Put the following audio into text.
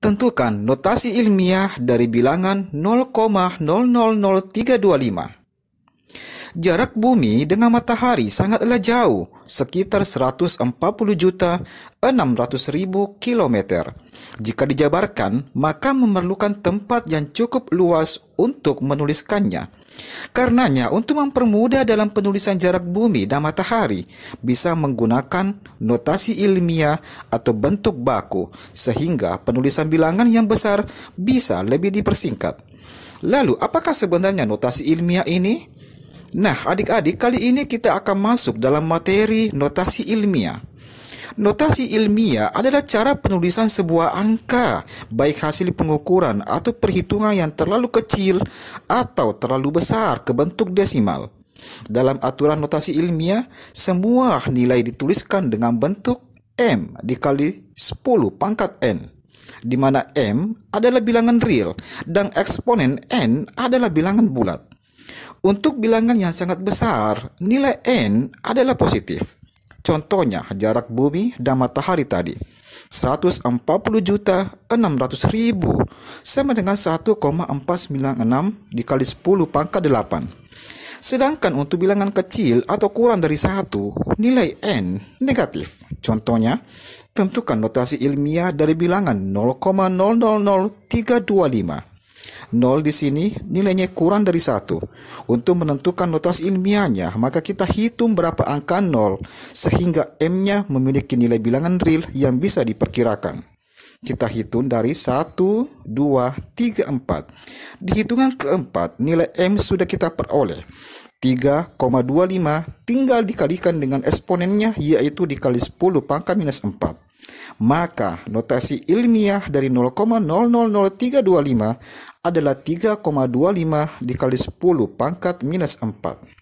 Tentukan notasi ilmiah dari bilangan 0,000325. Jarak bumi dengan matahari sangatlah jauh, sekitar 140 juta 600 ribu kilometer. Jika dijabarkan, maka memerlukan tempat yang cukup luas untuk menuliskannya. Karenanya, untuk mempermudah dalam penulisan jarak bumi dan matahari, bisa menggunakan notasi ilmiah atau bentuk baku, sehingga penulisan bilangan yang besar bisa lebih dipersingkat. Lalu, apakah sebenarnya notasi ilmiah ini? Nah, adik-adik, kali ini kita akan masuk dalam materi notasi ilmiah. Notasi ilmiah adalah cara penulisan sebuah angka, baik hasil pengukuran atau perhitungan yang terlalu kecil atau terlalu besar ke bentuk desimal. Dalam aturan notasi ilmiah, semua nilai dituliskan dengan bentuk M dikali 10 pangkat N di mana M adalah bilangan real dan eksponen N adalah bilangan bulat. Untuk bilangan yang sangat besar, nilai n adalah positif. Contohnya jarak bumi dan matahari tadi. 140 juta 600 ribu sama dengan 1,496 dikali 10 pangkat 8. Sedangkan untuk bilangan kecil atau kurang dari satu, nilai n negatif. Contohnya, tentukan notasi ilmiah dari bilangan 0,000325. 0 di sini nilainya kurang dari 1. Untuk menentukan notasi ilmiahnya, maka kita hitung berapa angka 0 sehingga M-nya memiliki nilai bilangan real yang bisa diperkirakan. Kita hitung dari 1, 2, 3, 4. Di hitungan keempat, nilai M sudah kita peroleh. 3,25 tinggal dikalikan dengan eksponennya yaitu dikali 10 pangkat minus 4. Maka notasi ilmiah dari 0,000325 adalah 3,25 dikali 10 pangkat minus 4.